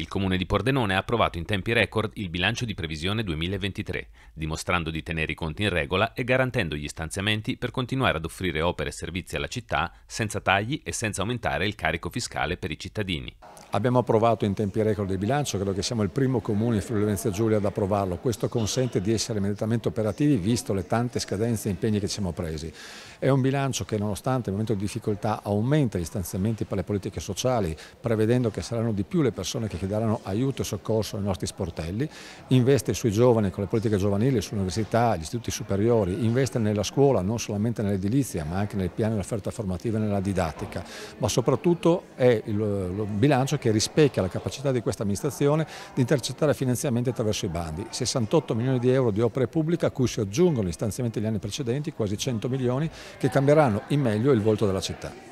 Il comune di Pordenone ha approvato in tempi record il bilancio di previsione 2023, dimostrando di tenere i conti in regola e garantendo gli stanziamenti per continuare ad offrire opere e servizi alla città senza tagli e senza aumentare il carico fiscale per i cittadini. Abbiamo approvato in tempi record il bilancio, credo che siamo il primo comune in Friuli Venezia Giulia ad approvarlo. Questo consente di essere immediatamente operativi visto le tante scadenze e impegni che ci siamo presi. È un bilancio che nonostante il momento di difficoltà aumenta gli stanziamenti per le politiche sociali, prevedendo che saranno di più le persone che chiederanno aiuto e soccorso ai nostri sportelli, investe sui giovani con le politiche giovanili, sull'università, gli istituti superiori, investe nella scuola, non solamente nell'edilizia, ma anche nel piano dell'offerta formativa e nella didattica, ma soprattutto è il bilancio che rispecchia la capacità di questa amministrazione di intercettare finanziamenti attraverso i bandi, 68 milioni di euro di opere pubbliche a cui si aggiungono gli stanziamenti degli anni precedenti, quasi 100 milioni che cambieranno in meglio il volto della città.